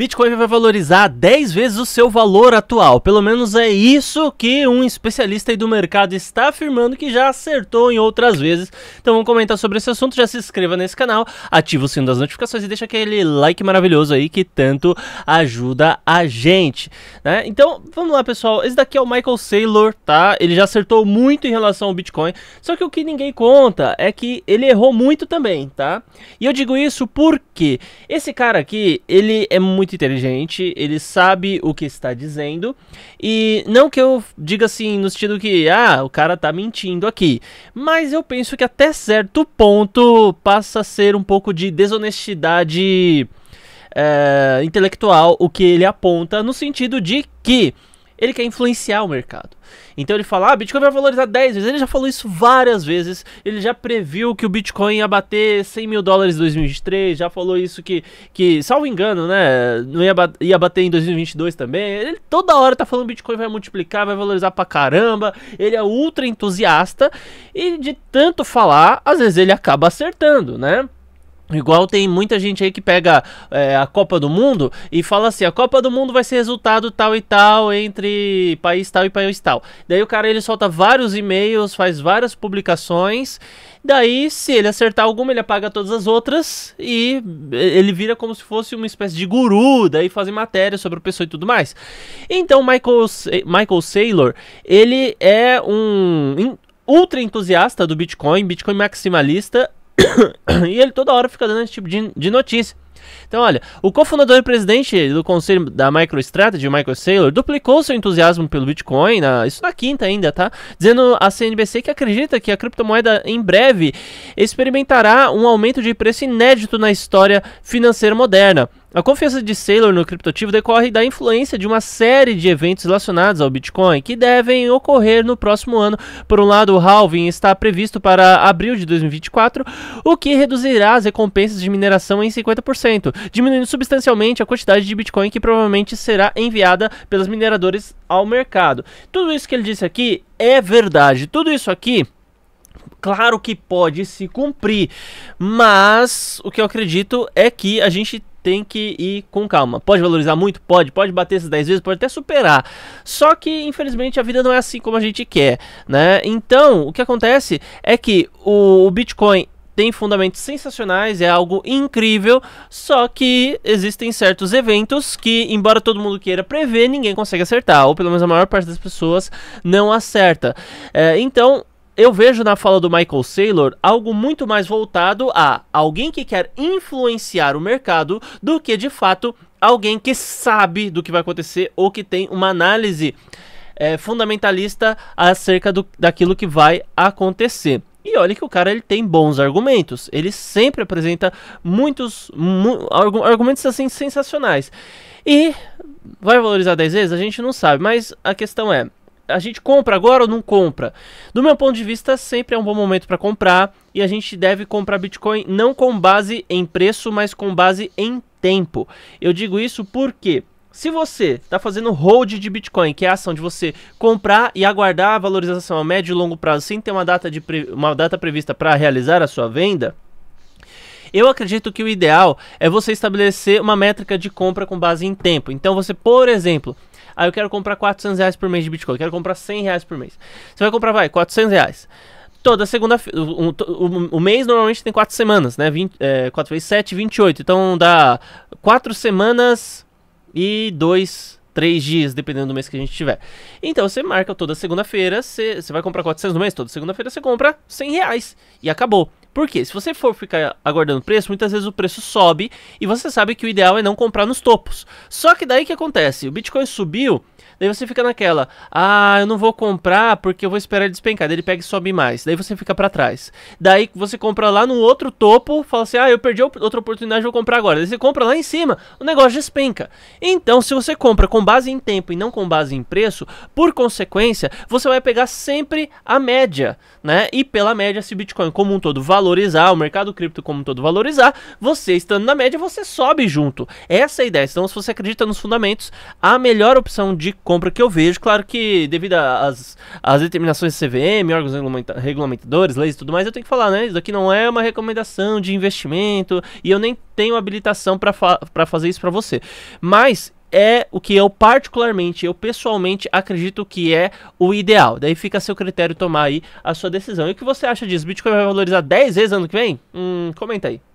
Bitcoin vai valorizar 10 vezes o seu valor atual. Pelo menos é isso que um especialista do mercado está afirmando que já acertou em outras vezes. Então vamos comentar sobre esse assunto. Já se inscreva nesse canal, ativa o sino das notificações e deixa aquele like maravilhoso aí que tanto ajuda a gente. Né? Então vamos lá, pessoal. Esse daqui é o Michael Saylor, tá? Ele já acertou muito em relação ao Bitcoin. Só que o que ninguém conta é que ele errou muito também, tá? E eu digo isso porque esse cara aqui, ele é muito muito inteligente, ele sabe o que está dizendo. E não que eu diga assim, no sentido que, ah, o cara tá mentindo aqui. Mas eu penso que até certo ponto passa a ser um pouco de desonestidade é, intelectual o que ele aponta, no sentido de que ele quer influenciar o mercado. Então ele fala: ah, Bitcoin vai valorizar 10 vezes. Ele já falou isso várias vezes. Ele já previu que o Bitcoin ia bater 100 mil dólares em 2023. Já falou isso que, que salvo engano, né? Não ia, ia bater em 2022 também. Ele toda hora tá falando que Bitcoin vai multiplicar, vai valorizar pra caramba. Ele é ultra entusiasta. E de tanto falar, às vezes ele acaba acertando, né? Igual tem muita gente aí que pega é, a Copa do Mundo e fala assim: a Copa do Mundo vai ser resultado tal e tal entre país tal e país tal. Daí o cara ele solta vários e-mails, faz várias publicações. Daí, se ele acertar alguma, ele apaga todas as outras e ele vira como se fosse uma espécie de guru. Daí fazem matéria sobre a pessoa e tudo mais. Então, Michael, Michael Saylor, ele é um ultra entusiasta do Bitcoin, Bitcoin maximalista e ele toda hora fica dando esse tipo de, de notícia. Então, olha, o cofundador e presidente do conselho da MicroStrategy, Michael Saylor, duplicou seu entusiasmo pelo Bitcoin, na, isso na quinta ainda, tá? Dizendo à CNBC que acredita que a criptomoeda em breve experimentará um aumento de preço inédito na história financeira moderna. A confiança de Saylor no criptoativo decorre da influência de uma série de eventos relacionados ao Bitcoin que devem ocorrer no próximo ano. Por um lado, o halving está previsto para abril de 2024, o que reduzirá as recompensas de mineração em 50%, diminuindo substancialmente a quantidade de Bitcoin que provavelmente será enviada pelos mineradores ao mercado. Tudo isso que ele disse aqui é verdade. Tudo isso aqui Claro que pode se cumprir, mas o que eu acredito é que a gente tem que ir com calma. Pode valorizar muito? Pode. Pode bater esses 10 vezes, pode até superar. Só que, infelizmente, a vida não é assim como a gente quer, né? Então, o que acontece é que o, o Bitcoin tem fundamentos sensacionais, é algo incrível, só que existem certos eventos que, embora todo mundo queira prever, ninguém consegue acertar, ou pelo menos a maior parte das pessoas não acerta. É, então, eu vejo na fala do Michael Saylor algo muito mais voltado a alguém que quer influenciar o mercado do que de fato alguém que sabe do que vai acontecer ou que tem uma análise é, fundamentalista acerca do, daquilo que vai acontecer. E olha que o cara ele tem bons argumentos. Ele sempre apresenta muitos mu argumentos assim sensacionais. E vai valorizar 10 vezes? A gente não sabe, mas a questão é, a gente compra agora ou não compra? Do meu ponto de vista, sempre é um bom momento para comprar e a gente deve comprar Bitcoin não com base em preço, mas com base em tempo. Eu digo isso porque se você está fazendo hold de Bitcoin, que é a ação de você comprar e aguardar a valorização a médio e longo prazo sem ter uma data, de pre... uma data prevista para realizar a sua venda, eu acredito que o ideal é você estabelecer uma métrica de compra com base em tempo. Então você, por exemplo, Aí ah, eu quero comprar 400 reais por mês de Bitcoin, eu quero comprar 100 reais por mês. Você vai comprar, vai, 400 reais. Toda segunda-feira, o, o, o, mês normalmente tem 4 semanas, né? 20, é, 4 vezes 7, 28. Então dá 4 semanas e 2 três dias, dependendo do mês que a gente tiver. Então você marca toda segunda-feira, você, você vai comprar 400 no mês, toda segunda-feira você compra 100 reais e acabou. Porque se você for ficar aguardando o preço, muitas vezes o preço sobe e você sabe que o ideal é não comprar nos topos. Só que daí que acontece? O Bitcoin subiu, daí você fica naquela, ah, eu não vou comprar porque eu vou esperar ele despencar, daí ele pega e sobe mais, daí você fica para trás. Daí você compra lá no outro topo, fala assim, ah, eu perdi outra oportunidade, vou comprar agora. Daí você compra lá em cima, o negócio despenca. Então, se você compra com base em tempo e não com base em preço, por consequência, você vai pegar sempre a média, né? E pela média, se o Bitcoin como um todo valor valorizar, o mercado cripto como um todo valorizar, você estando na média, você sobe junto. Essa é a ideia. Então, se você acredita nos fundamentos, a melhor opção de compra que eu vejo, claro que devido às, às determinações CVM, órgãos regulamentadores, leis e tudo mais, eu tenho que falar, né? Isso aqui não é uma recomendação de investimento e eu nem tenho habilitação para fa fazer isso para você. Mas é o que eu particularmente, eu pessoalmente acredito que é o ideal. Daí fica a seu critério tomar aí a sua decisão. E o que você acha disso? Bitcoin vai valorizar 10 vezes ano que vem? Hum, comenta aí.